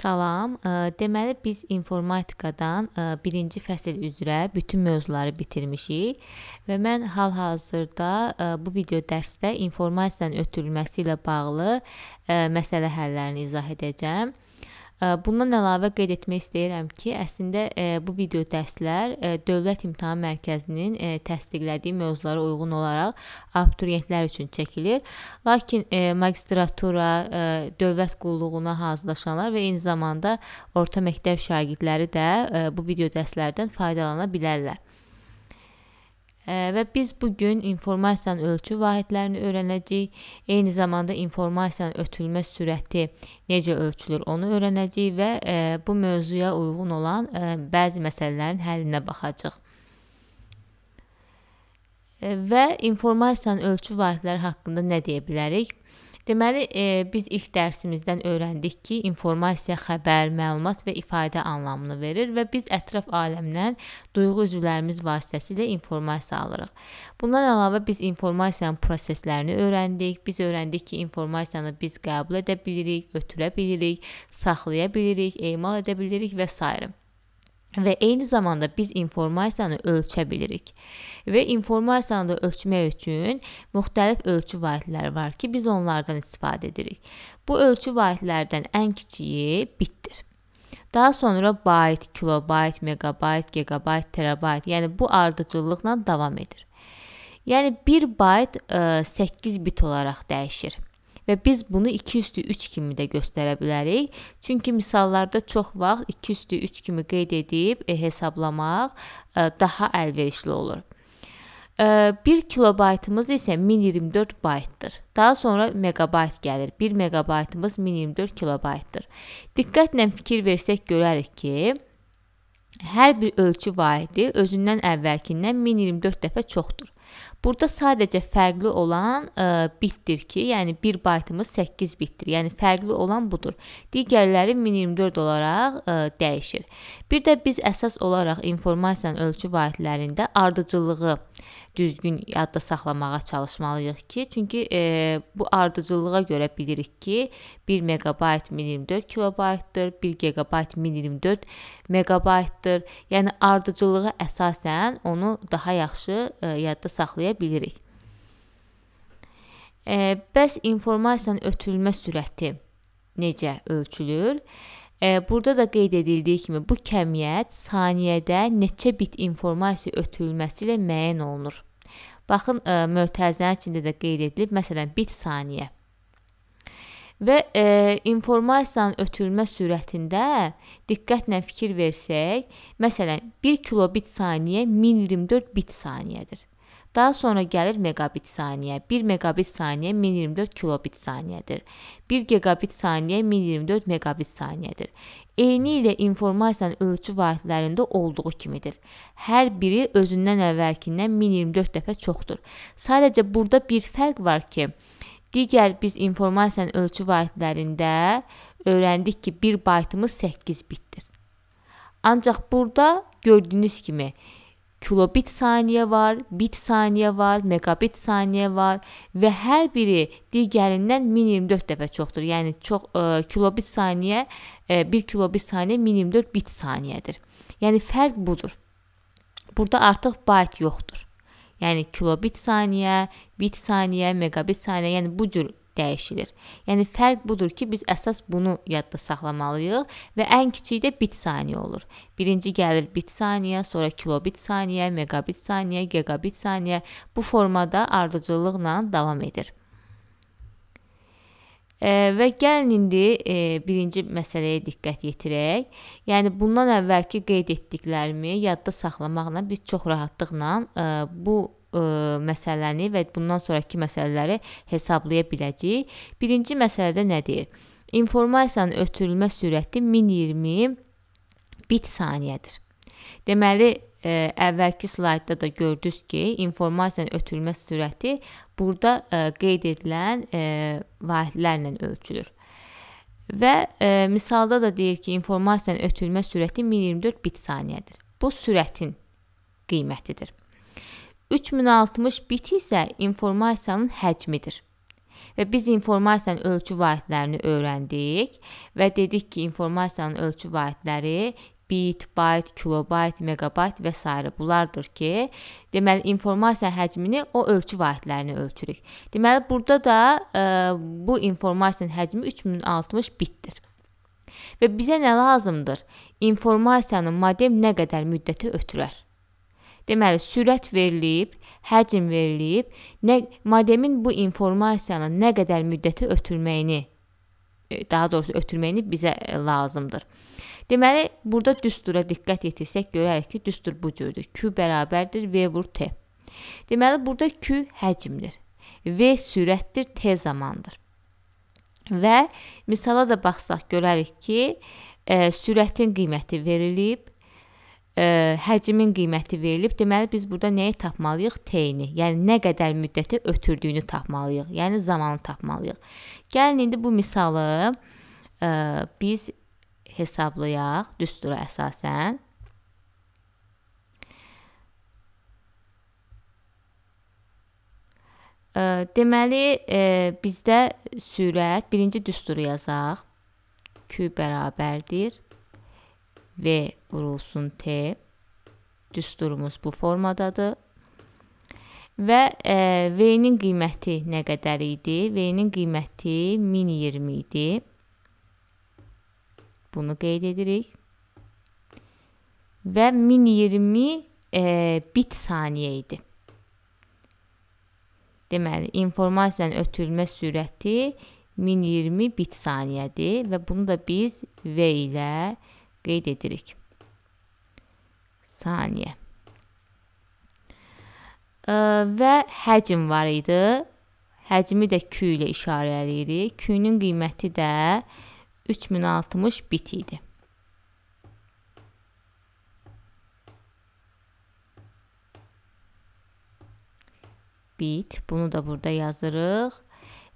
Salam. Deməli biz informatikadan birinci fəsil üzrə bütün mövzuları bitirmişik və mən hal-hazırda bu video dərsdə informasiyanın ötürülməsi ilə bağlı məsələ həllərini izah edəcəm. Bundan əlavə qeyd etmək istəyirəm ki, əslində bu video dərslər Dövlət İmtahan Mərkəzinin təsdiqlədiyi mövzulara uyğun olaraq abituriyentlər üçün çəkilir. Lakin magistratura, dövlət qulluğuna hazırlaşanlar və eyni zamanda orta məktəb şagirdləri də bu video dərslərdən faydalana bilərlər və biz bu gün informasiyanın ölçü vahidlərini öyrənəcəyik. Eyni zamanda informasiyanın ötülmə sürəti necə ölçülür, onu öyrənəcəyik və e, bu mövzuya uyğun olan e, bəzi məsələlərin həllinə baxacağıq. E, və informasiyanın ölçü vahidləri haqqında nə deyə bilərik? Deməli, e, biz ilk dərsimizdən öyrəndik ki, informasiya, xəbər, məlumat və ifadə anlamını verir və biz ətraf aləmdən duyğu üzvlərimiz vasitəsilə informasiya alırıq. Bundan əlavə biz informasiyanın proseslərini öyrəndik. Biz öyrəndik ki, informasiyanı biz qəbul edə bilirik, ötürə bilirik, saxlaya bilirik, emal edə bilirik və s və eyni zamanda biz informasiyanı ölçə bilirik. Və informasiyanı da ölçmək üçün müxtəlif ölçü vahidləri var ki, biz onlardan istifadə edirik. Bu ölçü vahidlərdən ən kiçiyi bitdir. Daha sonra bayt, kilobayt, megabayt, gigabayt, terabayt, yəni bu ardıcıllıqla davam edir. Yəni 1 bayt 8 bit olaraq dəyişir və biz bunu 2 üstü 3 kimi də göstərə bilərik. Çünki misallarda çox vaxt 2 üstü 3 kimi qeyd edib e, hesablamaq e, daha əlverişli olur. 1 e, kilobaytımız isə 1024 baytdır. Daha sonra megabayt gəlir. 1 megabaytımız 1024 kilobaytdır. Diqqətlə fikir versək görərik ki, hər bir ölçü vahidi özündən əvvəlkindən 1024 dəfə çoxdur. Burada sadəcə fərqli olan ə, e, bitdir ki, yəni 1 baytımız 8 bitdir. Yəni fərqli olan budur. Digərləri 1024 olaraq ə, e, dəyişir. Bir də biz əsas olaraq informasiyanın ölçü vaidlərində ardıcıllığı düzgün yadda saxlamağa çalışmalıyıq ki, çünki e, bu ardıcıllığa görə bilirik ki, 1 megabayt 1024 kilobaytdır, 1 gigabayt 1024 megabaytdır. Yəni ardıcılığa əsasən onu daha yaxşı e, yadda saxlayabiliriz gözləyə bilirik. E, bəs informasiyanın ötürülmə sürəti necə ölçülür? E, burada da qeyd edildiyi kimi bu kəmiyyət saniyədə neçə bit informasiya ötürülməsi ilə müəyyən olunur. Baxın, e, mötərizənin içində də qeyd edilib, məsələn, bit saniyə. Və e, informasiyanın ötürülmə sürətində diqqətlə fikir versək, məsələn, 1 kilobit saniyə 1024 bit saniyədir. Daha sonra gəlir megabit saniyə. 1 megabit saniyə 1024 kilobit saniyədir. 1 gigabit saniyə 1024 megabit saniyədir. Eyni ilə informasiyanın ölçü vasitələrində olduğu kimidir. Hər biri özündən əvvəlkindən 1024 dəfə çoxdur. Sadəcə burada bir fərq var ki, digər biz informasiyanın ölçü vasitələrində öyrəndik ki, 1 baytımız 8 bitdir. Ancaq burada gördüyünüz kimi kilobit saniyə var, bit saniyə var, megabit saniyə var və hər biri digərindən 1024 dəfə çoxdur. Yəni çox e, kilobit saniyə e, 1 kilobit saniyə 1024 bit saniyədir. Yəni fərq budur. Burada artıq bayt yoxdur. Yəni kilobit saniyə, bit saniyə, megabit saniyə, yəni bu cür dəyişilir. Yəni fərq budur ki, biz əsas bunu yadda saxlamalıyıq və ən kiçiyi də bit saniyə olur. Birinci gəlir bit saniyə, sonra kilobit saniyə, megabit saniyə, gigabit saniyə. Bu formada ardıcıllıqla davam edir. E, və gəlin indi e, birinci məsələyə diqqət yetirək. Yəni bundan əvvəlki qeyd etdiklərimi yadda saxlamaqla biz çox rahatlıqla e, bu ə, e, məsələni və bundan sonrakı məsələləri hesablaya biləcəyik. Birinci məsələdə nə deyir? İnformasiyanın ötürülmə sürəti 1020 bit saniyədir. Deməli, ə, e, əvvəlki slaydda da gördünüz ki, informasiyanın ötürülmə sürəti burada ə, e, qeyd edilən ə, vahidlərlə ölçülür. Və ə, misalda da deyir ki, informasiyanın ötürülmə sürəti 1024 bit saniyədir. Bu sürətin qiymətidir. 3060 bit isə informasiyanın həcmidir. Və biz informasiyanın ölçü vahidlərini öyrəndik və dedik ki, informasiyanın ölçü vahidləri bit, bayt, kilobayt, megabayt və s. bunlardır ki, deməli informasiya həcmini o ölçü vahidlərini ölçürük. Deməli burada da ə, e, bu informasiyanın həcmi 3060 bitdir. Və bizə nə lazımdır? İnformasiyanın modem nə qədər müddətə ötürər? Deməli, sürət verilib, həcm verilib, nə modemin bu informasiyanı nə qədər müddətə ötürməyini, e, daha doğrusu ötürməyini bizə e, lazımdır. Deməli, burada düstura diqqət yetirsək görərik ki, düstur bu cürdür. Q bərabərdir V vur T. Deməli, burada Q həcmdir. V sürətdir, T zamandır. Və misala da baxsaq görərik ki, e, sürətin qiyməti verilib, ə, həcmin qiyməti verilib. Deməli biz burada nəyi tapmalıyıq? T-ni. Yəni nə qədər müddəti ötürdüyünü tapmalıyıq. Yəni zamanı tapmalıyıq. Gəlin indi bu misalı ə, biz hesablayaq düstura əsasən. Ə, deməli ə, bizdə sürət birinci düsturu yazaq. Q bərabərdir V vurulsun T düsturumuz bu formadadır. Və e, V-nin qiyməti nə qədər idi? V-nin qiyməti 1020 idi. Bunu qeyd edirik. Və 1020 e, bit saniyə idi. Deməli, informasiyanın ötürülmə sürəti 1020 bit saniyədir və bunu da biz V ilə qeyd edirik. Saniyə. E, və həcm var idi. Həcmi də Q ilə işarələyirik. Q-nün qiyməti də 3060 bit idi. Bit. Bunu da burada yazırıq.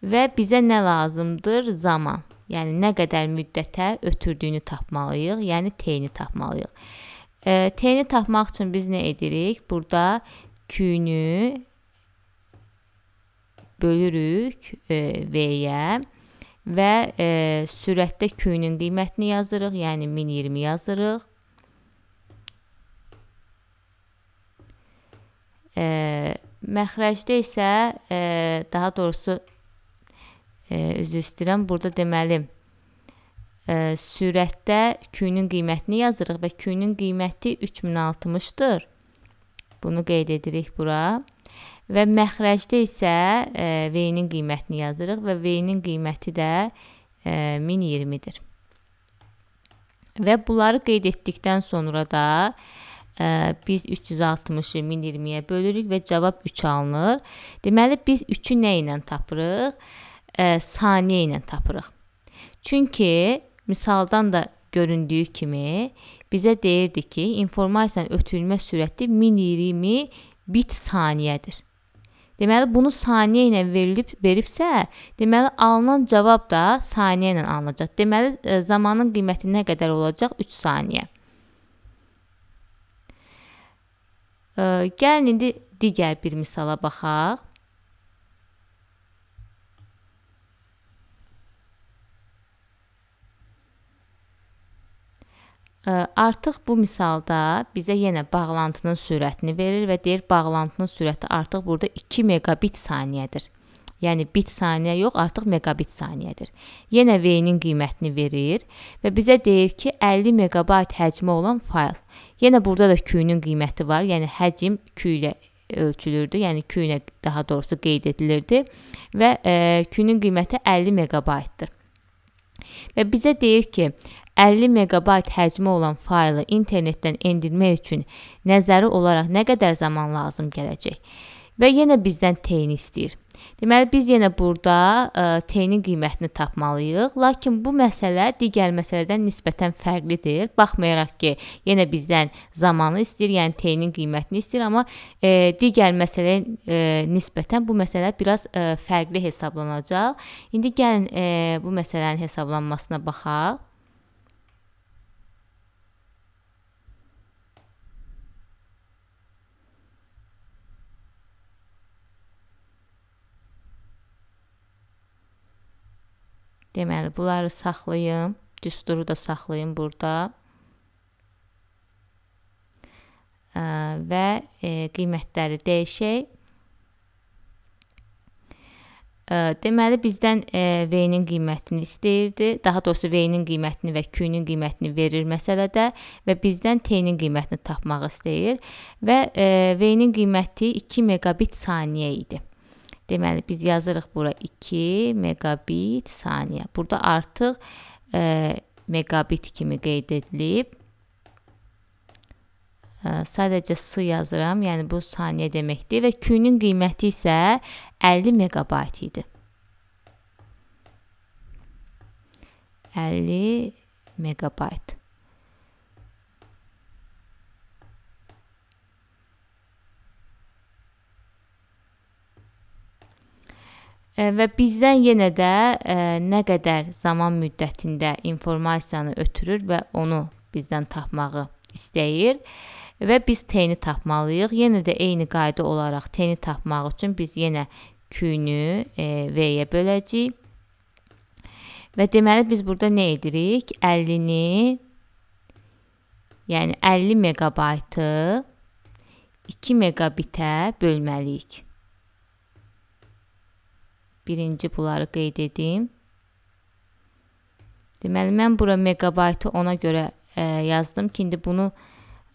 Və bizə nə lazımdır? Zaman. Yəni nə qədər müddətə ötürdüyünü tapmalıyıq, yəni t-ni tapmalıyıq. E, t-ni tapmaq üçün biz nə edirik? Burada q-nü bölürük e, v-yə və e, sürətdə q-nün qiymətini yazırıq, yəni 1020 yazırıq. E, məxrəcdə isə, e, daha doğrusu e, üzr istəyirəm. Burada deməli e, sürətdə Q-nün qiymətini yazırıq və Q-nün qiyməti 3060-dır. Bunu qeyd edirik bura. Və məxrəcdə isə e, V-nin qiymətini yazırıq və V-nin qiyməti də e, 1020-dir. Və bunları qeyd etdikdən sonra da ə, e, biz 360-ı 1020-yə bölürük və cavab 3 alınır. Deməli biz 3-ü nə ilə tapırıq? ə, e, saniyə ilə tapırıq. Çünki misaldan da göründüyü kimi bizə deyirdi ki, informasiyanın ötürülmə sürəti 1020 bit saniyədir. Deməli bunu saniyə ilə verilib veribsə, deməli alınan cavab da saniyə ilə alınacaq. Deməli ə, e, zamanın qiyməti nə qədər olacaq? 3 saniyə. Ə, e, gəlin indi digər bir misala baxaq. Artıq bu misalda bizə yenə bağlantının sürətini verir və deyir bağlantının sürəti artıq burada 2 megabit saniyədir. Yəni bit saniyə yox, artıq megabit saniyədir. Yenə V-nin qiymətini verir və bizə deyir ki, 50 megabayt həcmi olan fayl. Yenə burada da Q-nün qiyməti var, yəni həcm Q ilə ölçülürdü, yəni Q ilə daha doğrusu qeyd edilirdi və e, Q-nün qiyməti 50 megabaytdır. Və bizə deyir ki, 50 megabayt həcmi olan faylı internetdən endirmək üçün nəzəri olaraq nə qədər zaman lazım gələcək? Və yenə bizdən teyini istəyir. Deməli biz yenə burada ə, e, teynin qiymətini tapmalıyıq, lakin bu məsələ digər məsələdən nisbətən fərqlidir. Baxmayaraq ki, yenə bizdən zamanı istəyir, yəni teynin qiymətini istəyir, amma ə, e, digər məsələyə ə, e, nisbətən bu məsələ biraz ə, fərqli hesablanacaq. İndi gəlin ə, bu məsələnin hesablanmasına baxaq. Deməli, bunları saxlayım. Düsturu da saxlayım burada. Və e, qiymətləri dəyişək. Deməli, bizdən e, V-nin qiymətini istəyirdi. Daha doğrusu V-nin qiymətini və Q-nin qiymətini verir məsələdə və bizdən T-nin qiymətini tapmaq istəyir. Və e, V-nin qiyməti 2 megabit saniyə idi. Deməli, biz yazırıq bura 2 megabit saniyə. Burada artıq e, megabit kimi qeyd edilib. E, sadəcə S yazıram, yəni bu saniyə deməkdir və Q-nün qiyməti isə 50 megabayt idi. 50 megabayt. Və bizdən yenə də ə, e, nə qədər zaman müddətində informasiyanı ötürür və onu bizdən tapmağı istəyir və biz t-ni tapmalıyıq. Yenə də eyni qayda olaraq t-ni tapmaq üçün biz yenə q-nü e, v-yə böləcəyik. Və deməli biz burada nə edirik? 50-ni yəni 50 megabaytı 2 megabitə bölməliyik birinci bunları qeyd edim. Deməli, mən bura megabaytı ona görə ə, e, yazdım ki, indi bunu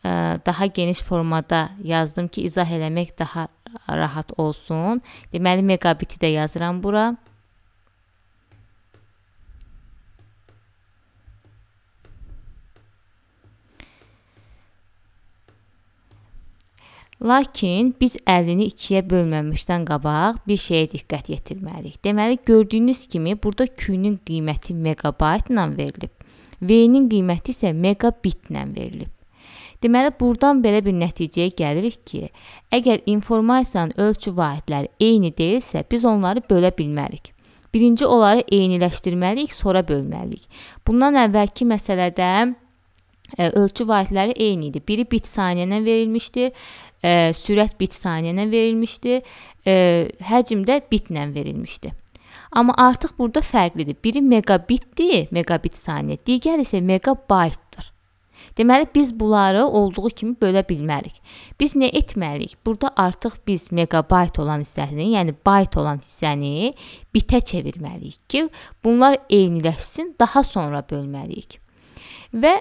ə, e, daha geniş formada yazdım ki, izah eləmək daha rahat olsun. Deməli, megabiti də yazıram bura. Lakin biz əlini ikiyə bölməmişdən qabaq bir şeyə diqqət yetirməliyik. Deməli, gördüyünüz kimi burada Q-nin qiyməti megabaytla verilib. V-nin qiyməti isə megabitlə verilib. Deməli, buradan belə bir nəticəyə gəlirik ki, əgər informasiyanın ölçü vahidləri eyni deyilsə, biz onları bölə bilmərik. Birinci onları eyniləşdirməliyik, sonra bölməliyik. Bundan əvvəlki məsələdə e, ölçü vahidləri eyni idi. Biri bit saniyənə verilmişdir, e, sürət bit saniyənə verilmişdi, e, həcm də bitlə verilmişdi. Amma artıq burada fərqlidir. Biri megabitdir, megabit saniyə, digəri isə megabaytdır. Deməli biz bunları olduğu kimi bölə bilmərik. Biz nə etməliyik? Burada artıq biz megabayt olan hissəsini, yəni bayt olan hissəni bitə çevirməliyik ki, bunlar eyniləşsin, daha sonra bölməliyik. Və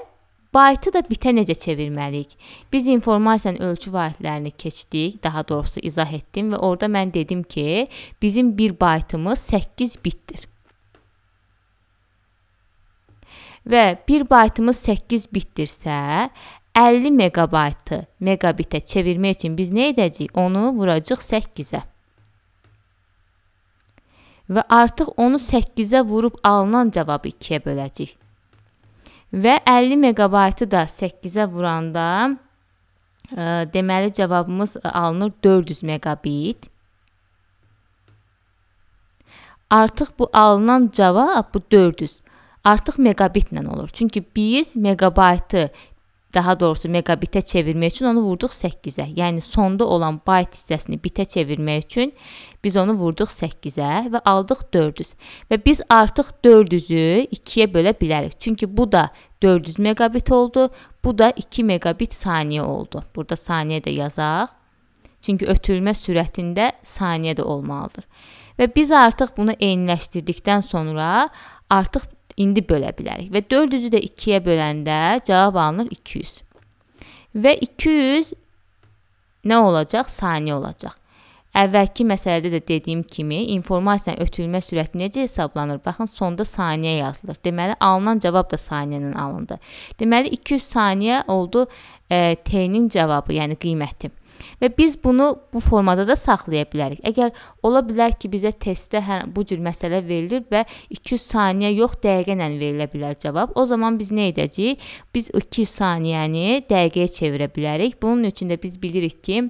Baytı da bitə necə çevirməliyik? Biz informasiyanın ölçü vahiyyətlərini keçdik, daha doğrusu izah etdim və orada mən dedim ki, bizim 1 baytımız 8 bitdir. Və 1 baytımız 8 bitdirsə, 50 megabaytı megabitə çevirmək üçün biz nə edəcəyik? Onu vuracaq 8-ə. Və artıq onu 8-ə vurub alınan cavabı 2-yə böləcəyik. Və 50 meqabaytı da 8-ə vuranda ə, e, deməli cavabımız e, alınır 400 megabit. Artıq bu alınan cavab bu 400. Artıq megabitlə olur. Çünki biz meqabaytı daha doğrusu megabitə çevirmək üçün onu vurduq 8-ə. Yəni sonda olan bayt hissəsini bitə çevirmək üçün biz onu vurduq 8-ə və aldıq 400. Və biz artıq 400-ü 2-yə bölə bilərik. Çünki bu da 400 megabit oldu, bu da 2 megabit saniyə oldu. Burada saniyə də yazaq. Çünki ötürülmə sürətində saniyə də olmalıdır. Və biz artıq bunu eyniləşdirdikdən sonra artıq İndi bölə bilərik. Və 400-ü də 2-yə böləndə cavab alınır 200. Və 200 nə olacaq? Saniyə olacaq. Əvvəlki məsələdə də dediyim kimi, informasiyanın ötürülmə sürəti necə hesablanır? Baxın, sonda saniyə yazılır. Deməli, alınan cavab da saniyənin alındı. Deməli, 200 saniyə oldu e, T-nin cavabı, yəni qiyməti. Və biz bunu bu formada da saxlaya bilərik. Əgər ola bilər ki, bizə testdə hər bu cür məsələ verilir və 200 saniyə yox, dəqiqə ilə verilə bilər cavab. O zaman biz nə edəcəyik? Biz 200 saniyəni dəqiqəyə çevirə bilərik. Bunun üçün də biz bilirik ki,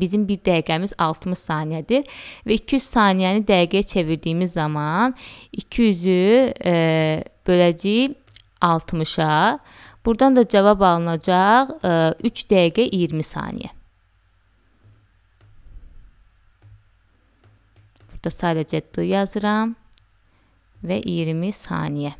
bizim 1 dəqiqəmiz 60 saniyədir və 200 saniyəni dəqiqəyə çevirdiyimiz zaman 200-ü e, böləcəyik 60-a. Burdan da cavab alınacaq e, 3 dəqiqə 20 saniyə. Burada sadəcə D yazıram və 20 saniyə.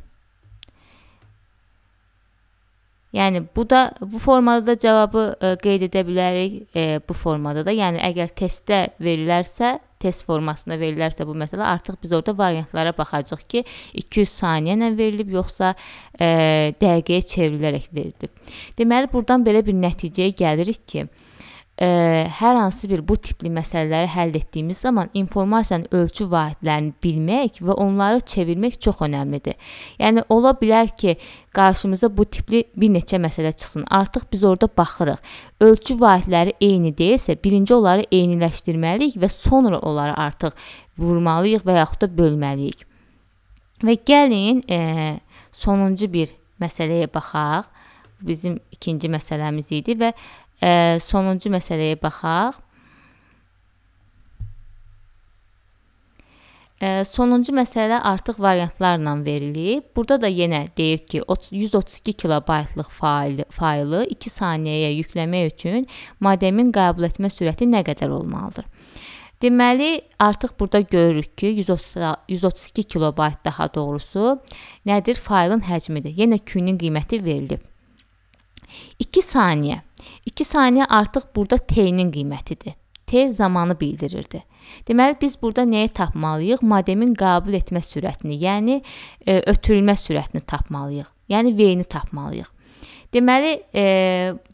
Yəni bu da bu formada da cavabı ə, e, qeyd edə bilərik ə, e, bu formada da. Yəni əgər testdə verilərsə, test formasında verilərsə bu məsələ artıq biz orada variantlara baxacağıq ki, 200 saniyə ilə verilib yoxsa ə, e, dəqiqəyə çevrilərək verilib. Deməli buradan belə bir nəticəyə gəlirik ki, ə, hər hansı bir bu tipli məsələləri həll etdiyimiz zaman informasiyanın ölçü vahidlərini bilmək və onları çevirmək çox əhəmiylidir. Yəni ola bilər ki, qarşımıza bu tipli bir neçə məsələ çıxsın. Artıq biz orada baxırıq. Ölçü vahidləri eyni deyilsə, birinci onları eyniləşdirməliyik və sonra onları artıq vurmalıyıq və yaxud da bölməliyik. Və gəlin ə, sonuncu bir məsələyə baxaq. Bizim ikinci məsələmiz idi və Ə, sonuncu məsələyə baxaq. Ə, sonuncu məsələ artıq variantlarla verilib. Burada da yenə deyir ki, 132 kilobaytlıq faylı, faylı 2 saniyəyə yükləmək üçün modemin qəbul etmə sürəti nə qədər olmalıdır? Deməli, artıq burada görürük ki, 132 kilobayt daha doğrusu nədir? Faylın həcmidir. Yenə Q-nin qiyməti verilib. 2 saniyə 2 saniyə artıq burada t-nin qiymətidir. T zamanı bildirirdi. Deməli biz burada nəyi tapmalıyıq? Modemin qəbul etmə sürətini, yəni e, ötürülmə sürətini tapmalıyıq. Yəni v-ni tapmalıyıq. Deməli, e,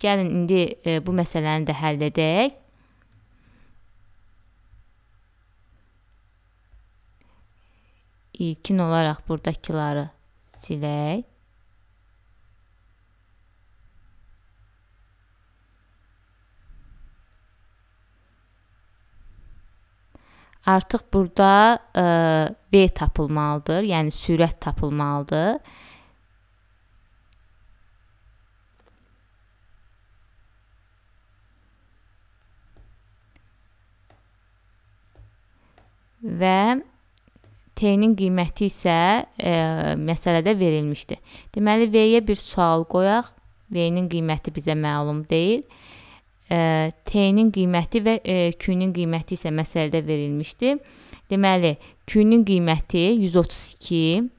gəlin indi e, bu məsələni də həll edək. İlkin olaraq buradakiları silək. Artıq burada e, V tapılmalıdır, yəni sürət tapılmalıdır. Və T-nin qiyməti isə e, məsələdə verilmişdir. Deməli, V-yə bir sual qoyaq. V-nin qiyməti bizə məlum deyil. E, T-nin qiyməti və e, Q-nin qiyməti isə məsələdə verilmişdi. Deməli, Q-nin qiyməti 132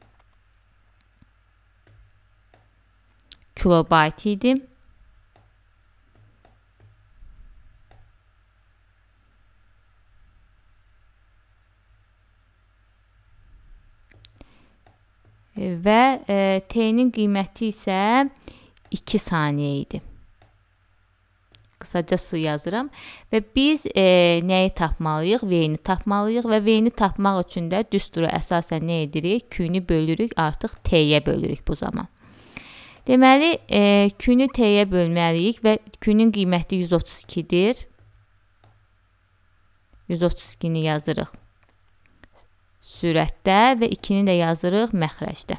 kilobayt idi. E, və e, T-nin qiyməti isə 2 saniyə idi qısaca su yazıram və biz e, nəyi tapmalıyıq? V-ni tapmalıyıq və V-ni tapmaq üçün də düsturu əsasən nə edirik? Q-ni bölürük, artıq T-yə bölürük bu zaman. Deməli, e, Q-ni T-yə bölməliyik və Q-nin qiyməti 132-dir. 132-ni yazırıq sürətdə və 2-ni də yazırıq məxrəcdə.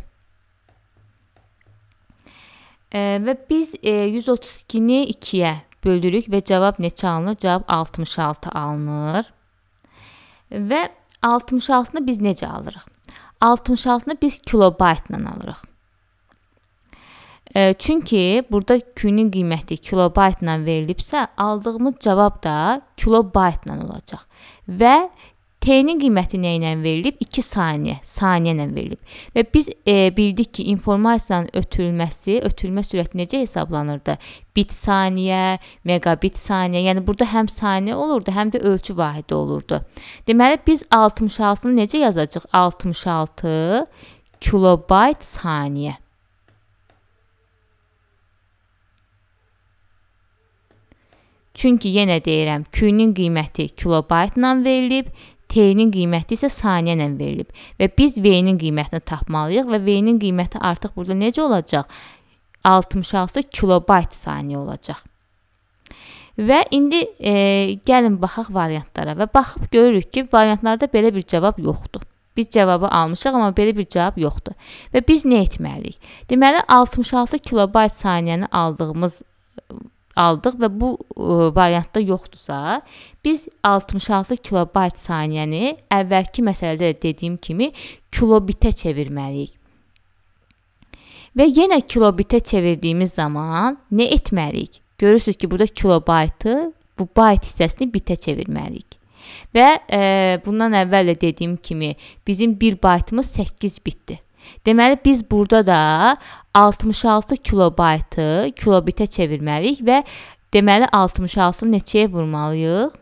E, və biz e, 132-ni 2-yə bölürük və cavab neçə alınır? Cavab 66 alınır. Və 66-nı biz necə alırıq? 66-nı biz kilobaytla alırıq. E, çünki burada günün qiyməti kilobaytla verilibsə, aldığımız cavab da kilobaytla olacaq. Və T-nin qiyməti nə ilə verilib? 2 saniyə, saniyə ilə verilib. Və biz e, bildik ki, informasiyanın ötürülməsi, ötürülmə sürəti necə hesablanırdı? Bit saniyə, megabit saniyə. Yəni burada həm saniyə olurdu, həm də ölçü vahidi olurdu. Deməli biz 66-nı necə yazacağıq? 66 kilobayt saniyə. Çünki yenə deyirəm, Q-nin qiyməti kilobaytla verilib, T-nin qiyməti isə saniyə ilə verilib və biz V-nin qiymətini tapmalıyıq və V-nin qiyməti artıq burada necə olacaq? 66 kilobayt saniyə olacaq. Və indi e, gəlin baxaq variantlara və baxıb görürük ki, variantlarda belə bir cavab yoxdur. Biz cavabı almışıq, amma belə bir cavab yoxdur. Və biz nə etməliyik? Deməli, 66 kilobayt saniyəni aldığımız aldıq və bu ə, e, variantda yoxdursa, biz 66 kilobayt saniyəni əvvəlki məsələdə dediyim kimi kilobitə çevirməliyik. Və yenə kilobitə çevirdiyimiz zaman nə etməliyik? Görürsüz ki, burada kilobaytı bu bayt hissəsini bitə çevirməliyik. Və e, bundan əvvəl də dediyim kimi bizim 1 baytımız 8 bitdir. Deməli biz burada da 66 kilobaytı kilobitə çevirməliyik və deməli 66-nı neçəyə vurmalıyıq?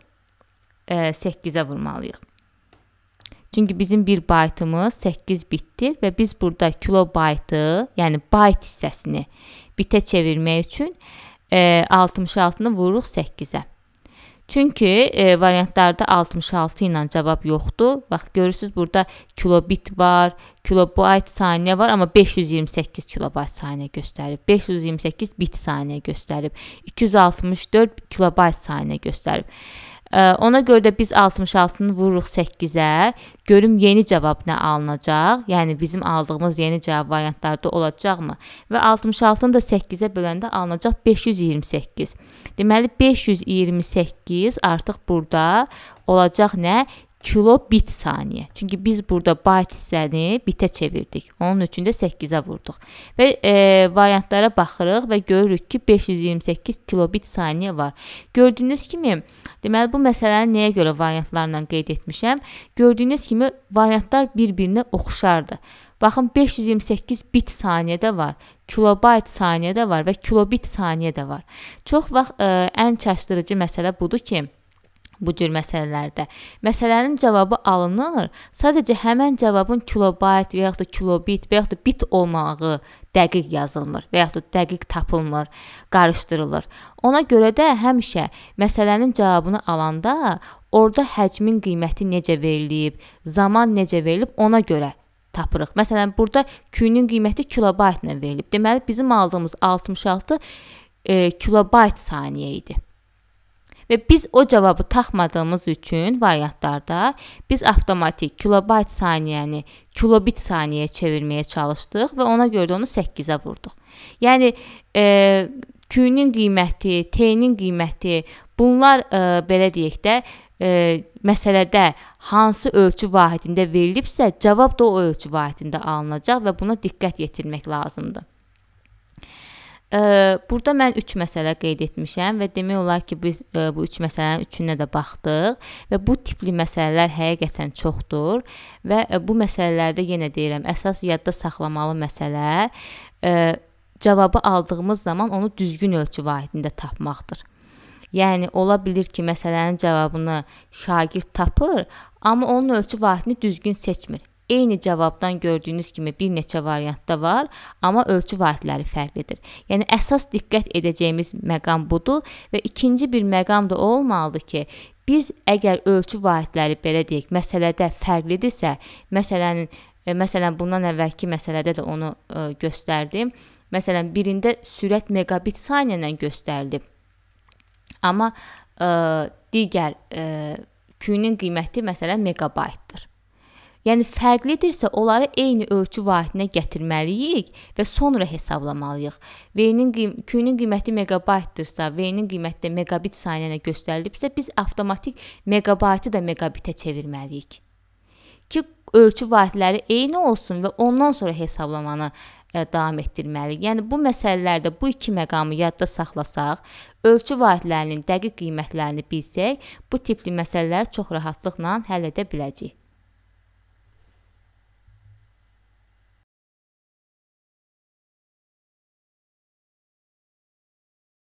E, 8-ə vurmalıyıq. Çünki bizim 1 baytımız 8 bitdir və biz burada kilobaytı, yəni bayt hissəsini bitə çevirmək üçün e, 66-nı vururuq 8-ə. Çünki e, variantlarda 66 ilə cavab yoxdur. Bax görürsüz burada kilobit var, kilobayt saniyə var, amma 528 kilobayt saniyə göstərib. 528 bit saniyə göstərib. 264 kilobayt saniyə göstərib. Ona görə də biz 66-nı vururuq 8-ə. Görüm yeni cavab nə alınacaq? Yəni bizim aldığımız yeni cavab variantlarda olacaqmı? Və 66-nı da 8-ə böləndə alınacaq 528. Deməli 528 artıq burada olacaq nə? kilo bit saniyə. Çünki biz burada bayt hissəni bitə çevirdik. Onun üçün də 8-ə vurduq. Və e, variantlara baxırıq və görürük ki, 528 kilobit saniyə var. Gördüyünüz kimi, deməli bu məsələni nəyə görə variantlarla qeyd etmişəm? Gördüyünüz kimi variantlar bir-birinə oxşardı. Baxın 528 bit saniyədə var, kilobayt saniyədə var və kilobit saniyədə var. Çox vaxt ə, e, ən çaşdırıcı məsələ budur ki, bu cür məsələlərdə. Məsələnin cavabı alınır, sadəcə həmin cavabın kilobayt və yaxud da kilobit və yaxud da bit olmağı dəqiq yazılmır və yaxud da dəqiq tapılmır, qarışdırılır. Ona görə də həmişə məsələnin cavabını alanda orada həcmin qiyməti necə verilib, zaman necə verilib ona görə tapırıq. Məsələn, burada Q-nin qiyməti kilobaytla verilib. Deməli bizim aldığımız 66 e, kilobayt saniyə idi. Və biz o cavabı taxmadığımız üçün variantlarda biz avtomatik kilobayt saniyəni kilobit saniyəyə çevirməyə çalışdıq və ona görə də onu 8-ə vurduq. Yəni e, Q-nin qiyməti, T-nin qiyməti, bunlar e, belə deyək də e, məsələdə hansı ölçü vahidində verilibsə, cavab da o ölçü vahidində alınacaq və buna diqqət yetirmək lazımdır. Burada mən 3 məsələ qeyd etmişəm və demək olar ki, biz bu 3 məsələnin üçünə də baxdıq və bu tipli məsələlər həqiqətən çoxdur və bu məsələlərdə yenə deyirəm, əsas yadda saxlamalı məsələ cavabı aldığımız zaman onu düzgün ölçü vahidində tapmaqdır. Yəni ola bilər ki, məsələnin cavabını şagird tapır, amma onun ölçü vahidini düzgün seçmir. Eyni cavabdan gördüyünüz kimi bir neçə variant da var, amma ölçü vahidləri fərqlidir. Yəni əsas diqqət edəcəyimiz məqam budur və ikinci bir məqam da olmalıdır ki, biz əgər ölçü vahidləri belə deyək, məsələdə fərqlidirsə, məsələnin e, məsələn bundan əvvəlki məsələdə də onu ə, e, göstərdim. Məsələn, birində sürət megabit saniyə ilə göstərilib. Amma ə, e, digər ə, Q-nin qiyməti məsələn megabaytdır. Yəni fərqlidirsə, onları eyni ölçü vahitinə gətirməliyik və sonra hesablamalıyıq. V-nin Q-nin qiyməti meqabaytdırsa, V-nin qiyməti də meqabit sayına göstərilibsə, biz avtomatik meqabaytı da meqabitə çevirməliyik. Ki ölçü vahidləri eyni olsun və ondan sonra hesablamanı ə, e, davam etdirməliyik. Yəni bu məsələlərdə bu iki məqamı yadda saxlasaq, ölçü vahidlərinin dəqiq qiymətlərini bilsək, bu tipli məsələləri çox rahatlıqla həll edə biləcəyik.